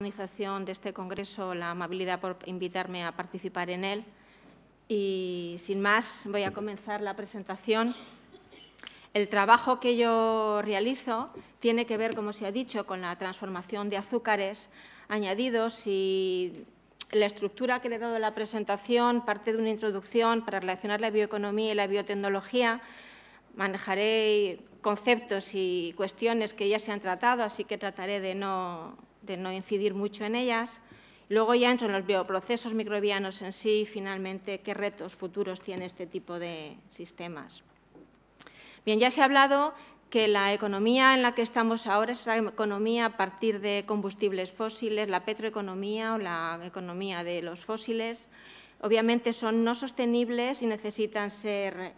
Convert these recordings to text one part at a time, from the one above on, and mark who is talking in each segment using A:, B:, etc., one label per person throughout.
A: organización de este congreso la amabilidad por invitarme a participar en él. Y sin más, voy a comenzar la presentación. El trabajo que yo realizo tiene que ver, como se ha dicho, con la transformación de azúcares añadidos y la estructura que le he dado a la presentación parte de una introducción para relacionar la bioeconomía y la biotecnología. Manejaré conceptos y cuestiones que ya se han tratado, así que trataré de no de no incidir mucho en ellas. Luego ya entro en los bioprocesos microbianos en sí y finalmente qué retos futuros tiene este tipo de sistemas. Bien, ya se ha hablado que la economía en la que estamos ahora es la economía a partir de combustibles fósiles, la petroeconomía o la economía de los fósiles. Obviamente son no sostenibles y necesitan ser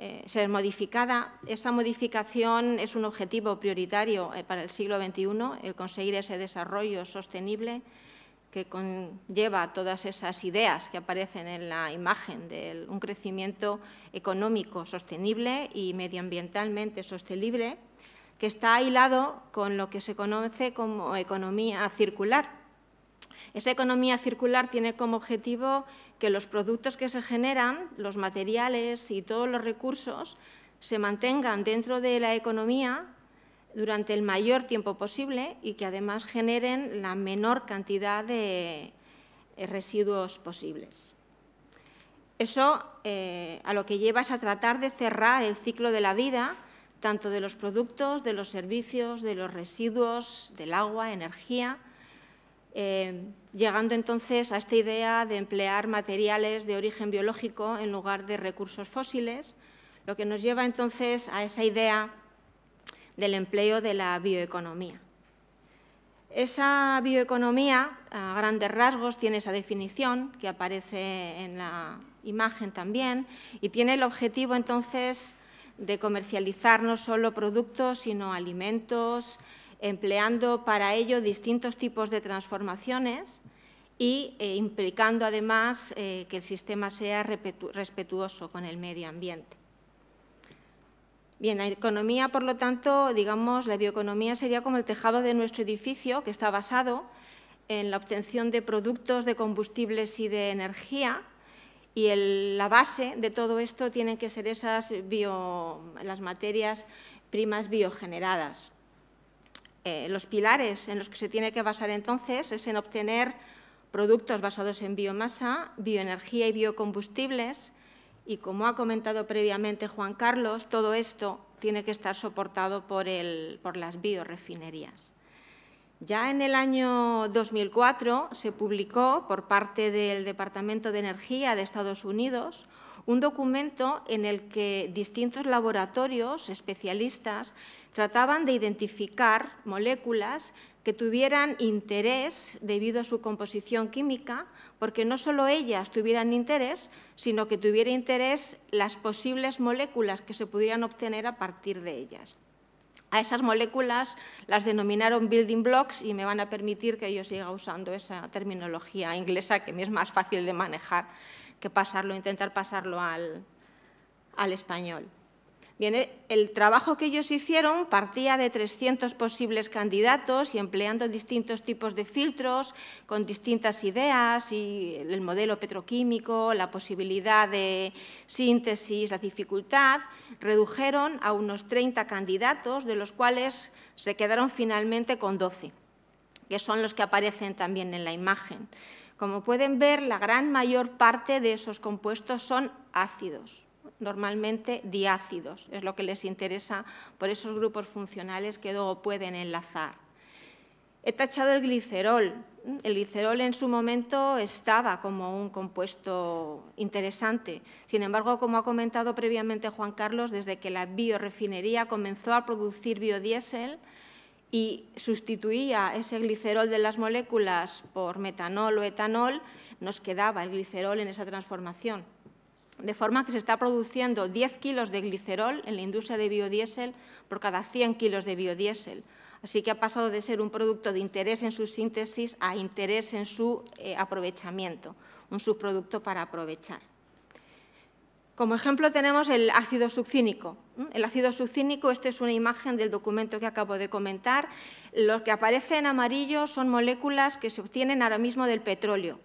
A: eh, ser modificada. Esa modificación es un objetivo prioritario eh, para el siglo XXI, el conseguir ese desarrollo sostenible que conlleva todas esas ideas que aparecen en la imagen de un crecimiento económico sostenible y medioambientalmente sostenible, que está aislado con lo que se conoce como economía circular, esa economía circular tiene como objetivo que los productos que se generan, los materiales y todos los recursos, se mantengan dentro de la economía durante el mayor tiempo posible y que además generen la menor cantidad de eh, residuos posibles. Eso eh, a lo que lleva es a tratar de cerrar el ciclo de la vida, tanto de los productos, de los servicios, de los residuos, del agua, energía, eh, llegando entonces a esta idea de emplear materiales de origen biológico en lugar de recursos fósiles, lo que nos lleva entonces a esa idea del empleo de la bioeconomía. Esa bioeconomía, a grandes rasgos, tiene esa definición que aparece en la imagen también y tiene el objetivo entonces de comercializar no solo productos, sino alimentos, empleando para ello distintos tipos de transformaciones y eh, implicando además eh, que el sistema sea respetuoso con el medio ambiente. Bien, la economía, por lo tanto, digamos, la bioeconomía sería como el tejado de nuestro edificio, que está basado en la obtención de productos, de combustibles y de energía, y la base de todo esto tienen que ser esas las materias primas biogeneradas. Eh, los pilares en los que se tiene que basar entonces es en obtener productos basados en biomasa, bioenergía y biocombustibles. Y como ha comentado previamente Juan Carlos, todo esto tiene que estar soportado por, el, por las biorefinerías. Ya en el año 2004 se publicó por parte del Departamento de Energía de Estados Unidos un documento en el que distintos laboratorios, especialistas, trataban de identificar moléculas que tuvieran interés debido a su composición química, porque no solo ellas tuvieran interés, sino que tuvieran interés las posibles moléculas que se pudieran obtener a partir de ellas. A esas moléculas las denominaron building blocks y me van a permitir que yo siga usando esa terminología inglesa que me es más fácil de manejar que pasarlo, intentar pasarlo al español. Eh, el trabajo que ellos hicieron partía de 300 posibles candidatos y empleando distintos tipos de filtros con distintas ideas y el modelo petroquímico, la posibilidad de síntesis, la dificultad, redujeron a unos 30 candidatos, de los cuales se quedaron finalmente con 12, que son los que aparecen también en la imagen. Como pueden ver, la gran mayor parte de esos compuestos son ácidos normalmente diácidos, es lo que les interesa por esos grupos funcionales que luego pueden enlazar. He tachado el glicerol. El glicerol en su momento estaba como un compuesto interesante. Sin embargo, como ha comentado previamente Juan Carlos, desde que la biorefinería comenzó a producir biodiesel, y sustituía ese glicerol de las moléculas por metanol o etanol, nos quedaba el glicerol en esa transformación de forma que se está produciendo 10 kilos de glicerol en la industria de biodiesel por cada 100 kilos de biodiesel. Así que ha pasado de ser un producto de interés en su síntesis a interés en su eh, aprovechamiento, un subproducto para aprovechar. Como ejemplo tenemos el ácido succínico. El ácido succínico, esta es una imagen del documento que acabo de comentar. Lo que aparece en amarillo son moléculas que se obtienen ahora mismo del petróleo.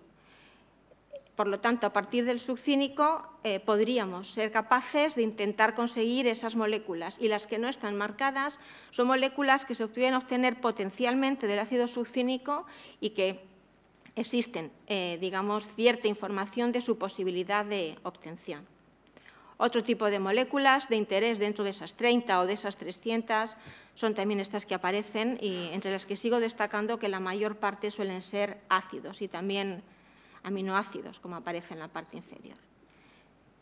A: Por lo tanto, a partir del succínico eh, podríamos ser capaces de intentar conseguir esas moléculas y las que no están marcadas son moléculas que se pueden obtener potencialmente del ácido succínico y que existen, eh, digamos, cierta información de su posibilidad de obtención. Otro tipo de moléculas de interés dentro de esas 30 o de esas 300 son también estas que aparecen y entre las que sigo destacando que la mayor parte suelen ser ácidos y también aminoácidos, como aparece en la parte inferior.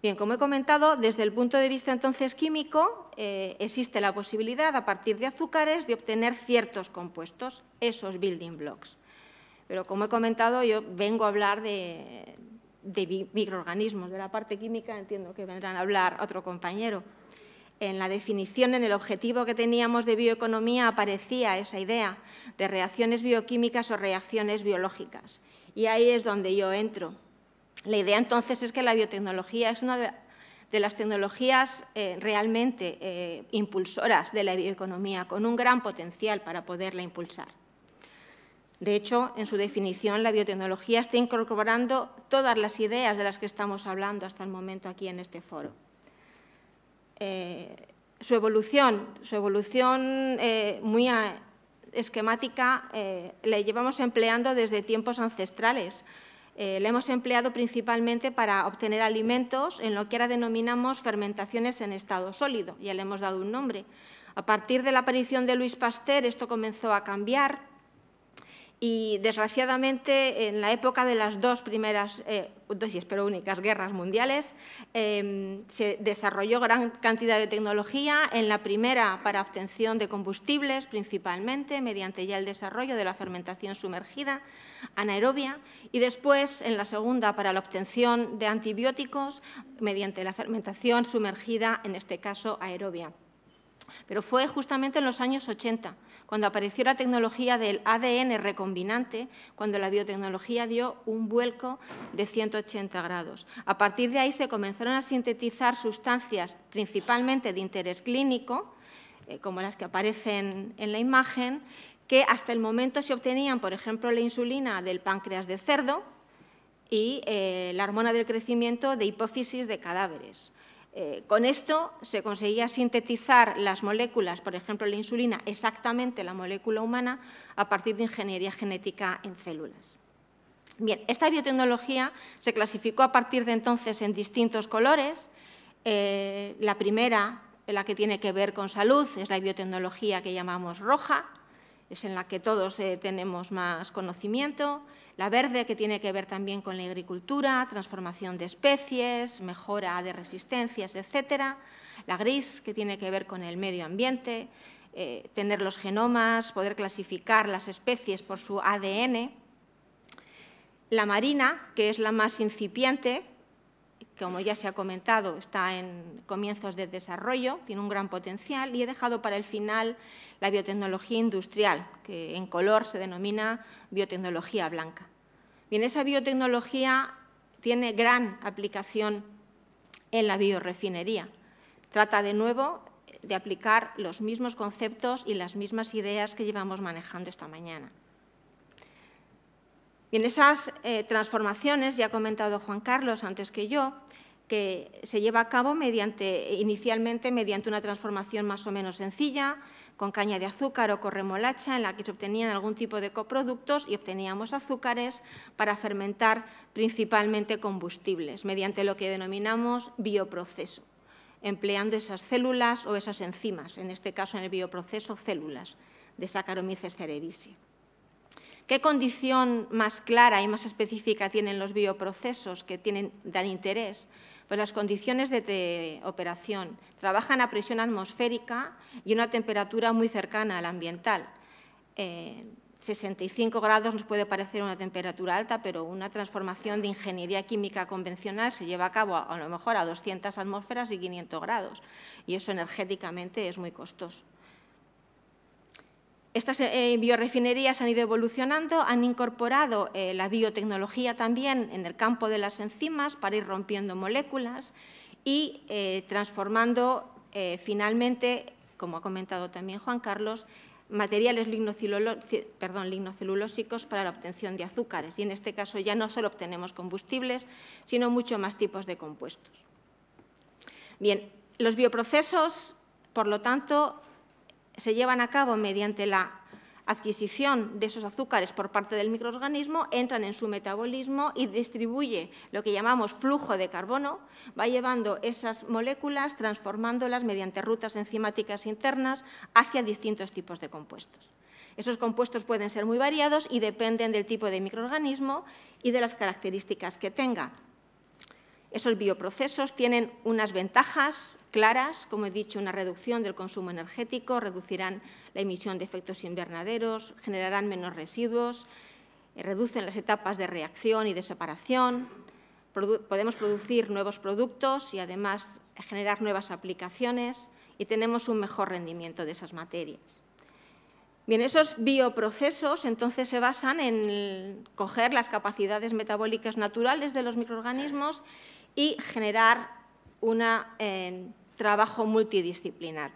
A: Bien, como he comentado, desde el punto de vista entonces químico, eh, existe la posibilidad a partir de azúcares de obtener ciertos compuestos, esos building blocks. Pero como he comentado, yo vengo a hablar de, de microorganismos, de la parte química entiendo que vendrán a hablar otro compañero. En la definición, en el objetivo que teníamos de bioeconomía aparecía esa idea de reacciones bioquímicas o reacciones biológicas. Y ahí es donde yo entro. La idea entonces es que la biotecnología es una de, las tecnologías eh, realmente eh, impulsoras de la bioeconomía, con un gran potencial para poderla impulsar. De hecho, en su definición, la biotecnología está incorporando todas las ideas de las que estamos hablando hasta el momento aquí en este foro. Eh, su evolución, su evolución muy esquemática eh, la llevamos empleando desde tiempos ancestrales. Eh, la hemos empleado principalmente para obtener alimentos en lo que ahora denominamos fermentaciones en estado sólido, ya le hemos dado un nombre. A partir de la aparición de Luis Pasteur esto comenzó a cambiar y desgraciadamente en la época de las dos primeras, eh, dos y espero únicas, guerras mundiales, em, se desarrolló gran cantidad de tecnología, en la primera para obtención de combustibles principalmente, mediante ya el desarrollo de la fermentación sumergida, anaerobia, y después en la segunda para la obtención de antibióticos mediante la fermentación sumergida, en este caso aerobia pero fue justamente en los años 80, cuando apareció la tecnología del ADN recombinante, cuando la biotecnología dio un vuelco de 180 grados. A partir de ahí se comenzaron a sintetizar sustancias principalmente de interés clínico, eh, como las que aparecen en la imagen, que hasta el momento se obtenían, por ejemplo, la insulina del páncreas de cerdo y eh, la hormona del crecimiento de hipófisis de cadáveres. Eh, con esto se conseguía sintetizar las moléculas, por ejemplo la insulina, exactamente la molécula humana, a partir de ingeniería genética en células. Bien, esta biotecnología se clasificó a partir de entonces en distintos colores. Eh, la primera, la que tiene que ver con salud, es la biotecnología que llamamos roja es en la que todos eh, tenemos más conocimiento, la verde, que tiene que ver también con la agricultura, transformación de especies, mejora de resistencias, etcétera, la gris, que tiene que ver con el medio ambiente, eh, tener los genomas, poder clasificar las especies por su ADN, la marina, que es la más incipiente, como ya se ha comentado, está en comienzos de desarrollo, tiene un gran potencial y he dejado para el final la biotecnología industrial, que en color se denomina biotecnología blanca. Bien, esa biotecnología tiene gran aplicación en la biorefinería. Trata de nuevo de aplicar los mismos conceptos y las mismas ideas que llevamos manejando esta mañana. Bien, en esas eh, transformaciones, ya ha comentado Juan Carlos antes que yo, que se lleva a cabo inicialmente mediante una transformación más o menos sencilla, con caña de azúcar o con remolacha en la que se obtenían algún tipo de coproductos y obteníamos azúcares para fermentar principalmente combustibles, mediante lo que denominamos bioproceso, empleando esas células o esas enzimas, en este caso en el bioproceso células de Saccharomyces cerevisiae. ¿Qué condición más clara y más específica tienen los bioprocesos que tienen, dan interés? Pues las condiciones de, operación. Trabajan a presión atmosférica y una temperatura muy cercana a la ambiental. 65 eh, grados nos puede parecer una temperatura alta, pero una transformación de ingeniería química convencional se lleva a cabo a lo mejor a 200 atmósferas y 500 grados, y eso energéticamente es muy costoso. Estas eh, eh, biorefinerías han ido evolucionando, han incorporado eh, la biotecnología también en el campo de las enzimas para ir rompiendo moléculas y transformando finalmente, como ha comentado también Juan Carlos, materiales lignocelulósicos para la obtención de azúcares. Y en este caso ya no solo obtenemos combustibles, sino mucho más tipos de compuestos. Bien, los bioprocesos, por lo tanto, se llevan a cabo mediante la adquisición de esos azúcares por parte del microorganismo, entran en su metabolismo y distribuye lo que llamamos flujo de carbono, va llevando esas moléculas, transformándolas mediante rutas enzimáticas internas hacia distintos tipos de compuestos. Esos compuestos pueden ser muy variados y dependen del tipo de microorganismo y de las características que tenga. Esos bioprocesos tienen unas ventajas claras, como he dicho, una reducción del consumo energético, reducirán la emisión de efectos invernaderos, generarán menos residuos, eh, reducen las etapas de reacción y de separación, podemos producir nuevos productos y además generar nuevas aplicaciones y tenemos un mejor rendimiento de esas materias. Bien, esos bioprocesos entonces se basan en coger las capacidades metabólicas naturales de los microorganismos y generar un eh, trabajo multidisciplinar.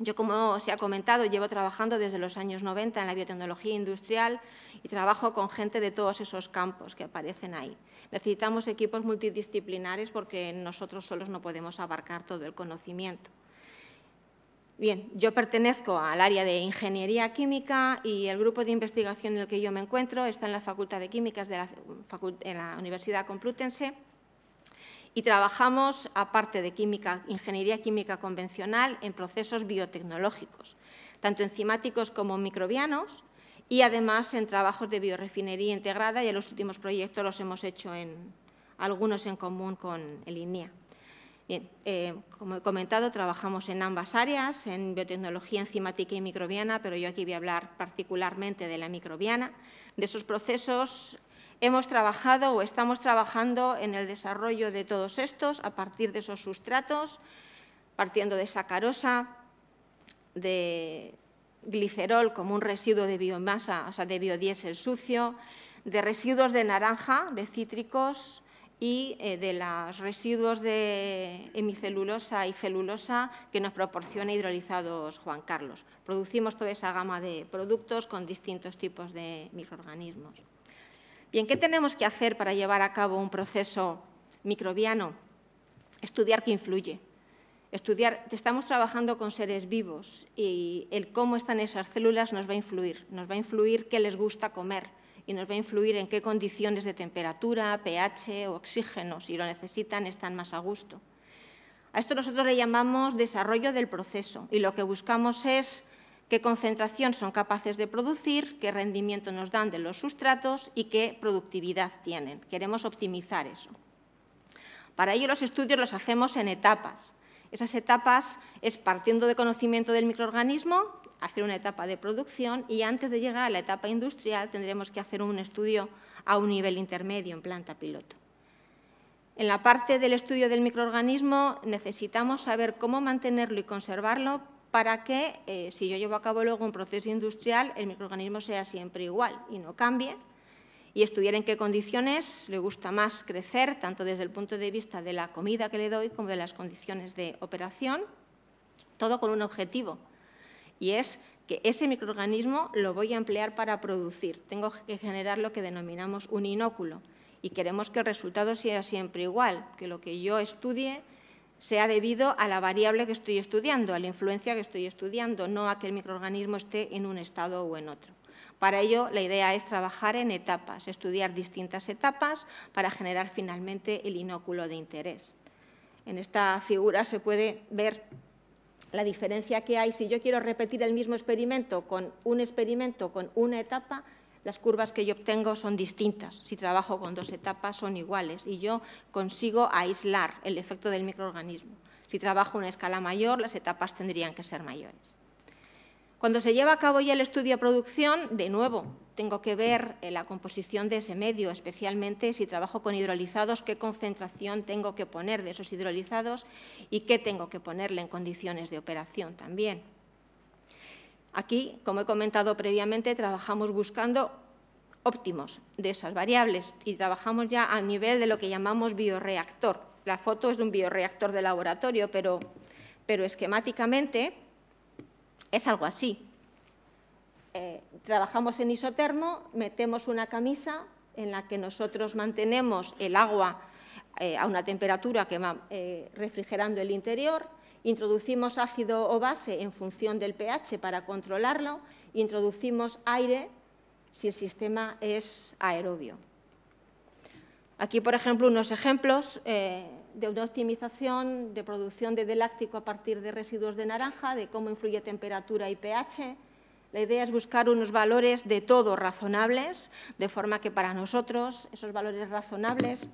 A: Yo, como se ha comentado, llevo trabajando desde los años 90 en la biotecnología industrial y trabajo con gente de todos esos campos que aparecen ahí. Necesitamos equipos multidisciplinares porque nosotros solos no podemos abarcar todo el conocimiento. Bien, yo pertenezco al área de Ingeniería Química y el grupo de investigación en el que yo me encuentro está en la Facultad de Químicas de la Universidad Complutense y trabajamos, aparte de química, ingeniería química convencional, en procesos biotecnológicos, tanto enzimáticos como microbianos, y además en trabajos de biorefinería integrada y en los últimos proyectos los hemos hecho en algunos en común con el INIA. E Bien, eh, como he comentado, trabajamos en ambas áreas, en biotecnología enzimática y microbiana, pero yo aquí voy a hablar particularmente de la microbiana, de esos procesos Hemos trabajado o estamos trabajando en el desarrollo de todos estos a partir de esos sustratos, partiendo de sacarosa, de glicerol como un residuo de biomasa, o sea, de biodiesel sucio, de residuos de naranja, de cítricos y eh, de los residuos de hemicelulosa y celulosa que nos proporciona hidrolizados Juan Carlos. Producimos toda esa gama de productos con distintos tipos de microorganismos. ¿Y en ¿qué tenemos que hacer para llevar a cabo un proceso microbiano? Estudiar qué influye. Estudiar, estamos trabajando con seres vivos y el cómo están esas células nos va a influir. Nos va a influir qué les gusta comer y nos va a influir en qué condiciones de temperatura, pH o oxígeno, si lo necesitan, están más a gusto. A esto nosotros le llamamos desarrollo del proceso y lo que buscamos es qué concentración son capaces de producir, qué rendimiento nos dan de los sustratos y qué productividad tienen. Queremos optimizar eso. Para ello los estudios los hacemos en etapas. Esas etapas es partiendo de conocimiento del microorganismo, hacer una etapa de producción y antes de llegar a la etapa industrial tendremos que hacer un estudio a un nivel intermedio en planta piloto. En la parte del estudio del microorganismo necesitamos saber cómo mantenerlo y conservarlo para que, eh, si yo llevo a cabo luego un proceso industrial, el microorganismo sea siempre igual y no cambie, y estudiar en qué condiciones le gusta más crecer, tanto desde el punto de vista de la comida que le doy como de las condiciones de operación, todo con un objetivo, y es que ese microorganismo lo voy a emplear para producir. Tengo que generar lo que denominamos un inóculo y queremos que el resultado sea siempre igual, que lo que yo estudie sea debido a la variable que estoy estudiando, a la influencia que estoy estudiando, no a que el microorganismo esté en un estado o en otro. Para ello, la idea es trabajar en etapas, estudiar distintas etapas para generar finalmente el inóculo de interés. En esta figura se puede ver la diferencia que hay si yo quiero repetir el mismo experimento con un experimento con una etapa, las curvas que yo obtengo son distintas. Si trabajo con dos etapas son iguales y yo consigo aislar el efecto del microorganismo. Si trabajo en una escala mayor, las etapas tendrían que ser mayores. Cuando se lleva a cabo ya el estudio de producción, de nuevo, tengo que ver eh, la composición de ese medio, especialmente si trabajo con hidrolizados, qué concentración tengo que poner de esos hidrolizados y qué tengo que ponerle en condiciones de operación también. Aquí, como he comentado previamente, trabajamos buscando óptimos de esas variables y trabajamos ya a nivel de lo que llamamos bioreactor. La foto es de un bioreactor de laboratorio, pero, esquemáticamente es algo así. Eh, trabajamos en isotermo, metemos una camisa en la que nosotros mantenemos el agua eh, a una temperatura que va eh, refrigerando el interior, introducimos ácido o base en función del pH para controlarlo, introducimos aire si el sistema es aerobio. Aquí, por ejemplo, unos ejemplos eh, de una optimización de producción de deláctico a partir de residuos de naranja, de cómo influye temperatura y pH. La idea es buscar unos valores de todo razonables, de forma que para nosotros esos valores razonables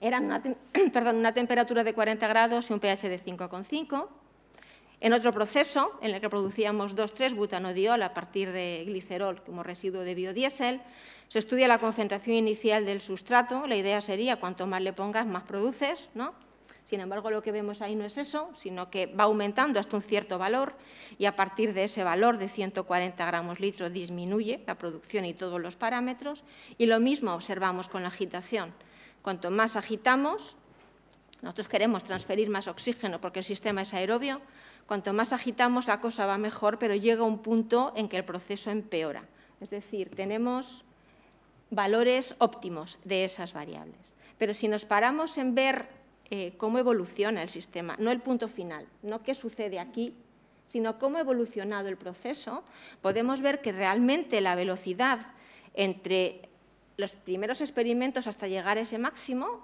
A: eran una, perdón, una temperatura de 40 grados y un pH de 5,5. En otro proceso, en el que producíamos 2,3-butanodiol a partir de glicerol como residuo de biodiesel, se estudia la concentración inicial del sustrato. La idea sería cuanto más le pongas, más produces. ¿no? Sin embargo, lo que vemos ahí no es eso, sino que va aumentando hasta un cierto valor y a partir de ese valor de 140 gramos litro disminuye la producción y todos los parámetros. Y lo mismo observamos con la agitación. Cuanto más agitamos, nosotros queremos transferir más oxígeno porque el sistema es aerobio, cuanto más agitamos la cosa va mejor, pero llega un punto en que el proceso empeora. Es decir, tenemos valores óptimos de esas variables. Pero si nos paramos en ver eh, cómo evoluciona el sistema, no el punto final, no qué sucede aquí, sino cómo ha evolucionado el proceso, podemos ver que realmente la velocidad entre los primeros experimentos hasta llegar a ese máximo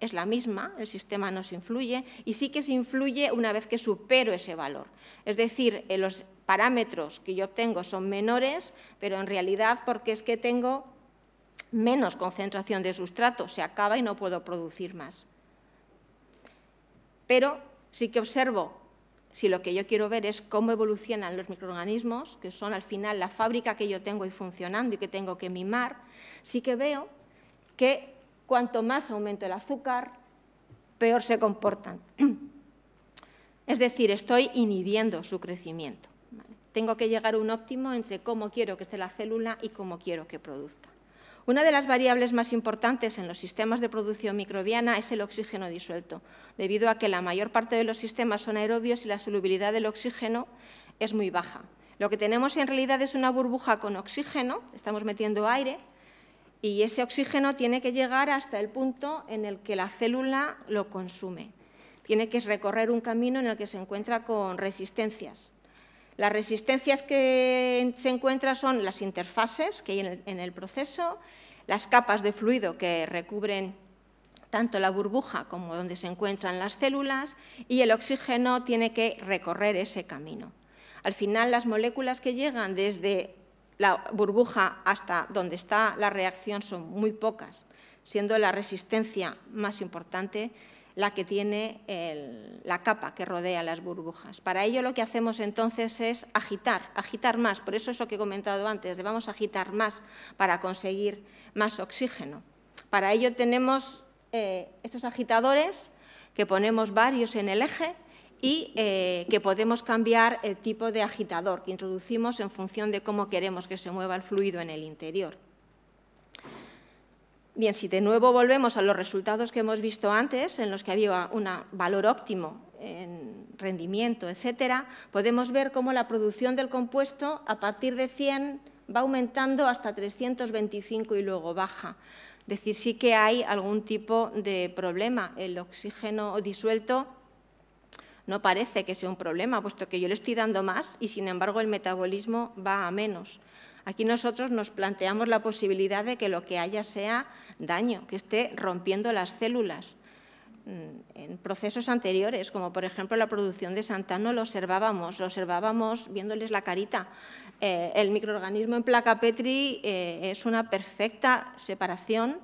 A: es la misma, el sistema no se influye y sí que se influye una vez que supero ese valor. Es decir, eh, los parámetros que yo obtengo son menores, pero en realidad porque es que tengo menos concentración de sustrato, se acaba y no puedo producir más. Pero sí que observo si lo que yo quiero ver es cómo evolucionan los microorganismos, que son al final la fábrica que yo tengo y funcionando y que tengo que mimar, sí que veo que cuanto más aumento el azúcar, peor se comportan. Es decir, estoy inhibiendo su crecimiento. Tengo que llegar a un óptimo entre cómo quiero que esté la célula y cómo quiero que produzca. Una de las variables más importantes en los sistemas de producción microbiana es el oxígeno disuelto, debido a que la mayor parte de los sistemas son aerobios y la solubilidad del oxígeno es muy baja. Lo que tenemos en realidad es una burbuja con oxígeno, estamos metiendo aire, y ese oxígeno tiene que llegar hasta el punto en el que la célula lo consume. Tiene que recorrer un camino en el que se encuentra con resistencias. Las resistencias que se encuentran son las interfaces que hay en el, en el proceso, las capas de fluido que recubren tanto la burbuja como donde se encuentran las células y el oxígeno tiene que recorrer ese camino. Al final, las moléculas que llegan desde la burbuja hasta donde está la reacción son muy pocas, siendo la resistencia más importante la que tiene la capa que rodea las burbujas. Para ello lo que hacemos entonces es agitar, agitar más, por eso es lo que he comentado antes, debemos agitar más para conseguir más oxígeno. Para ello tenemos eh, estos agitadores que ponemos varios en el eje y eh, que podemos cambiar el tipo de agitador que introducimos en función de cómo queremos que se mueva el fluido en el interior. Bien, si de nuevo volvemos a los resultados que hemos visto antes, en los que había un valor óptimo en rendimiento, etcétera, podemos ver cómo la producción del compuesto a partir de 100 va aumentando hasta 325 y luego baja. Es decir, sí que hay algún tipo de problema. El oxígeno disuelto no parece que sea un problema, puesto que yo le estoy dando más y, sin embargo, el metabolismo va a menos. Aquí nosotros nos planteamos la posibilidad de que lo que haya sea daño, que esté rompiendo las células. Mm, en procesos anteriores, como por ejemplo la producción de Santano, lo observábamos, lo observábamos viéndoles la carita. Eh, el microorganismo en placa Petri eh, es una perfecta separación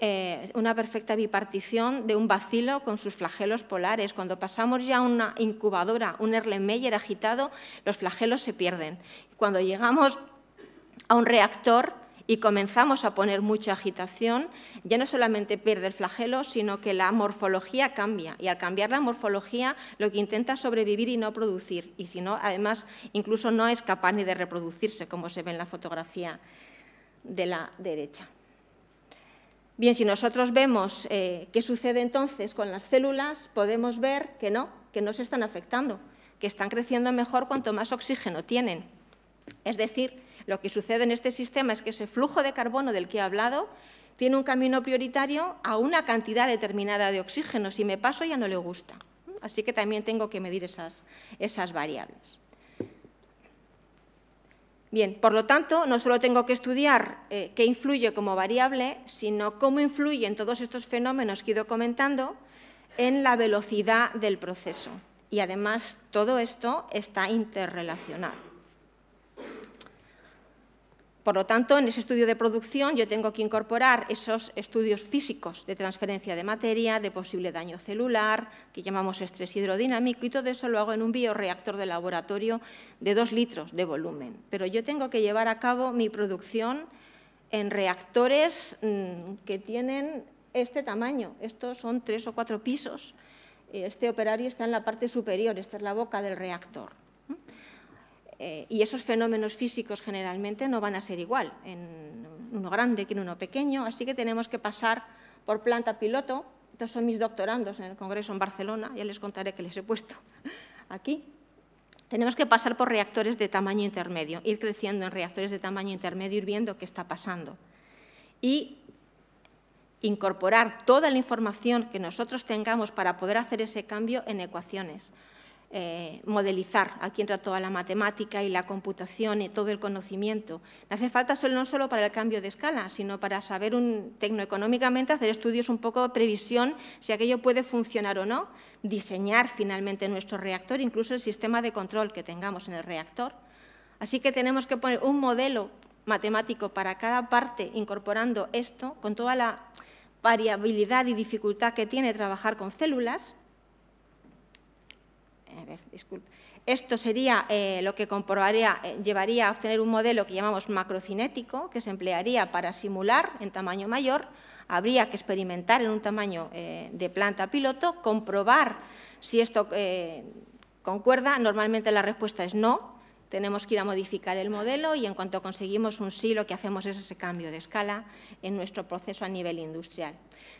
A: eh, una perfecta bipartición de un bacilo con sus flagelos polares. Cuando pasamos ya a una incubadora, un Erlenmeyer agitado, los flagelos se pierden. Cuando llegamos a un reactor y comenzamos a poner mucha agitación, ya no solamente pierde el flagelo, sino que la morfología cambia. Y al cambiar la morfología, lo que intenta es sobrevivir y no producir. Y si no, además, incluso no es capaz ni de reproducirse, como se ve en la fotografía de la derecha. Bien, si nosotros vemos eh, qué sucede entonces con las células, podemos ver que no, que no se están afectando, que están creciendo mejor cuanto más oxígeno tienen. Es decir, lo que sucede en este sistema es que ese flujo de carbono del que he hablado tiene un camino prioritario a una cantidad determinada de oxígeno. Si me paso ya no le gusta. Así que también tengo que medir esas, variables. Bien, por lo tanto, no solo tengo que estudiar eh, qué influye como variable, sino cómo influyen todos estos fenómenos que he ido comentando en la velocidad del proceso. Y además todo esto está interrelacionado. Por lo tanto, en ese estudio de producción yo tengo que incorporar esos estudios físicos de transferencia de materia, de posible daño celular, que llamamos estrés hidrodinámico, y todo eso lo hago en un bioreactor de laboratorio de dos litros de volumen. Pero yo tengo que llevar a cabo mi producción en reactores mm, que tienen este tamaño. Estos son tres o cuatro pisos. Este operario está en la parte superior, esta es la boca del reactor. Eh, y esos fenómenos físicos generalmente no van a ser igual en uno grande que en uno pequeño, así que tenemos que pasar por planta piloto. Estos son mis doctorandos en el Congreso en Barcelona, ya les contaré que les he puesto aquí. Tenemos que pasar por reactores de tamaño intermedio, ir creciendo en reactores de tamaño intermedio, ir viendo qué está pasando. Y incorporar toda la información que nosotros tengamos para poder hacer ese cambio en ecuaciones. Eh, modelizar aquí entra toda la matemática y la computación y todo el conocimiento. hace falta no solo para el cambio de escala, sino para saber un, tecnoeconómicamente, hacer estudios un poco de previsión, si aquello puede funcionar o no, diseñar finalmente nuestro reactor, incluso el sistema de control que tengamos en el reactor. Así que tenemos que poner un modelo matemático para cada parte, incorporando esto con toda la variabilidad y dificultad que tiene trabajar con células, esto sería eh, lo que comprobaría, eh, llevaría a obtener un modelo que llamamos macrocinético, que se emplearía para simular en tamaño mayor. Habría que experimentar en un tamaño eh, de planta piloto, comprobar si esto concuerda. Normalmente la respuesta es no, tenemos que ir a modificar el modelo y en cuanto conseguimos un sí, lo que hacemos es ese cambio de escala en nuestro proceso a nivel industrial.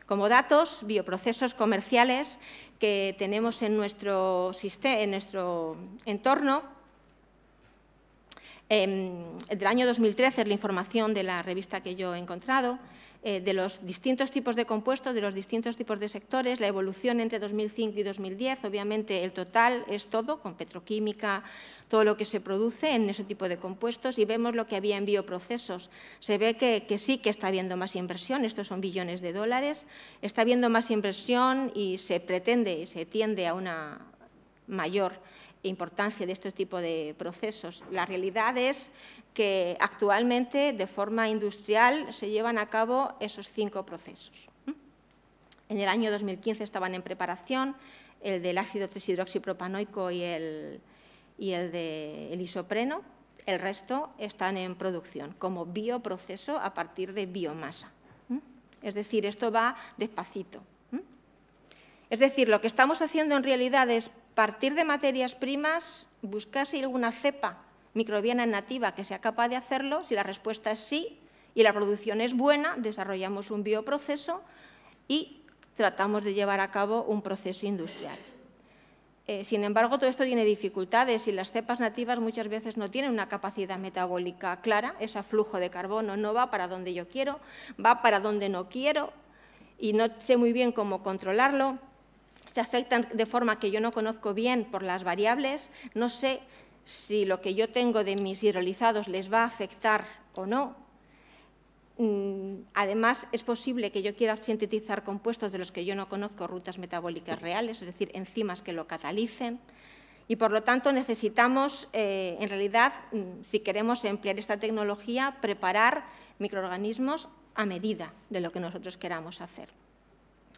A: Como datos, bioprocesos comerciales que tenemos en nuestro, en nuestro entorno, em, del año 2013 es la información de la revista que yo he encontrado, eh, de los distintos tipos de compuestos, de los distintos tipos de sectores, la evolución entre 2005 y 2010. Obviamente, el total es todo, con petroquímica, todo lo que se produce en ese tipo de compuestos y vemos lo que había en bioprocesos. Se ve que, que sí que está habiendo más inversión, estos son billones de dólares, está habiendo más inversión y se pretende y se tiende a una mayor importancia de este tipo de procesos. La realidad es que actualmente, de forma industrial, se llevan a cabo esos cinco procesos. En el año 2015 estaban en preparación el del ácido trishidroxipropanoico y el, y el del isopreno. El resto están en producción como bioproceso a partir de biomasa. Es decir, esto va despacito. Es decir, lo que estamos haciendo en realidad es Partir de materias primas, buscar si hay alguna cepa microbiana nativa que sea capaz de hacerlo. Si la respuesta es sí y la producción es buena, desarrollamos un bioproceso y tratamos de llevar a cabo un proceso industrial. Eh, sin embargo, todo esto tiene dificultades y las cepas nativas muchas veces no tienen una capacidad metabólica clara, ese flujo de carbono no va para donde yo quiero, va para donde no quiero y no sé muy bien cómo controlarlo se afectan de forma que yo no conozco bien por las variables, no sé si lo que yo tengo de mis hidrolizados les va a afectar o no. Mm, además, es posible que yo quiera sintetizar compuestos de los que yo no conozco rutas metabólicas reales, es decir, enzimas que lo catalicen. Y, por lo tanto, necesitamos, eh, en realidad, mm, si queremos emplear esta tecnología, preparar microorganismos a medida de lo que nosotros queramos hacer.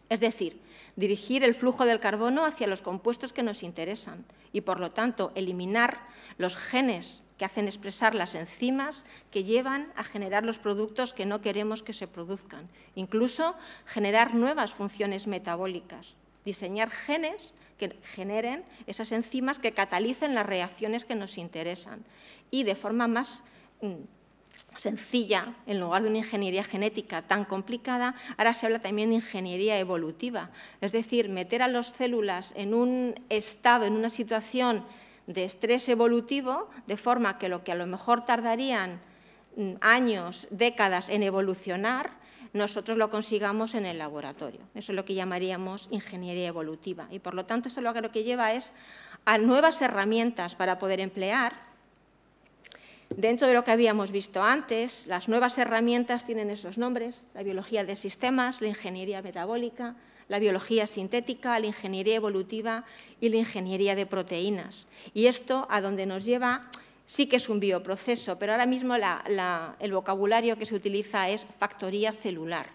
A: Es decir, dirigir el flujo del carbono hacia los compuestos que nos interesan y, por lo tanto, eliminar los genes que hacen expresar las enzimas que llevan a generar los productos que no queremos que se produzcan, incluso generar nuevas funciones metabólicas, diseñar genes que generen esas enzimas que catalicen las reacciones que nos interesan y de forma más mm, sencilla, en lugar de una ingeniería genética tan complicada, ahora se habla también de ingeniería evolutiva, es decir, meter a las células en un estado, en una situación de estrés evolutivo, de forma que lo que a lo mejor tardarían mm, años, décadas en evolucionar, nosotros lo consigamos en el laboratorio. Eso es lo que llamaríamos ingeniería evolutiva. Y por lo tanto, eso lo que lleva es a nuevas herramientas para poder emplear Dentro de lo que habíamos visto antes, las nuevas herramientas tienen esos nombres, la biología de sistemas, la ingeniería metabólica, la biología sintética, la ingeniería evolutiva y la ingeniería de proteínas. Y esto a donde nos lleva sí que es un bioproceso, pero ahora mismo el vocabulario que se utiliza es factoría celular.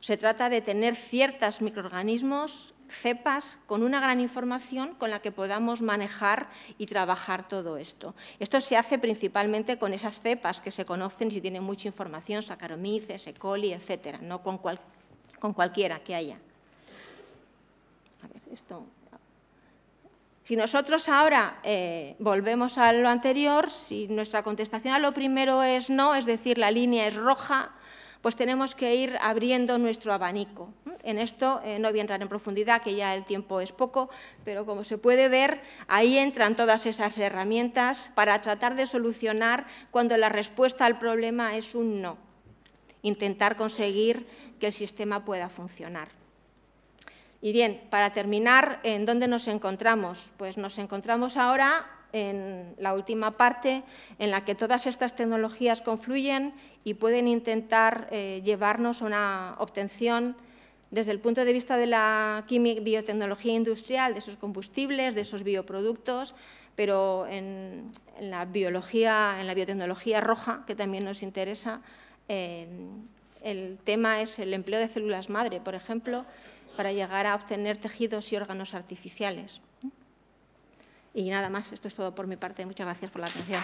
A: Se trata de tener ciertos microorganismos cepas con una gran información con la que podamos manejar y trabajar todo esto. Esto se hace principalmente con esas cepas que se conocen si tienen mucha información, Saccharomyces, E. coli, etcétera, no con, cualquiera que haya. Si nosotros ahora eh, volvemos a lo anterior, si nuestra contestación a lo primero es no, es decir, la línea es roja, pues tenemos que ir abriendo nuestro abanico. En esto eh, no voy a entrar en profundidad, que ya el tiempo es poco, pero como se puede ver, ahí entran todas esas herramientas para tratar de solucionar cuando la respuesta al problema es un no. Intentar conseguir que el sistema pueda funcionar. Y bien, para terminar, ¿en dónde nos encontramos? Pues nos encontramos ahora en la última parte, en la que todas estas tecnologías confluyen y pueden intentar eh, llevarnos a una obtención desde el punto de vista de la biotecnología industrial, de esos combustibles, de esos bioproductos, pero en, la biología, en la biotecnología roja, que también nos interesa, el tema es el empleo de células madre, por ejemplo, para llegar a obtener tejidos y órganos artificiales. Y nada más, esto es todo por mi parte. Muchas gracias por la atención.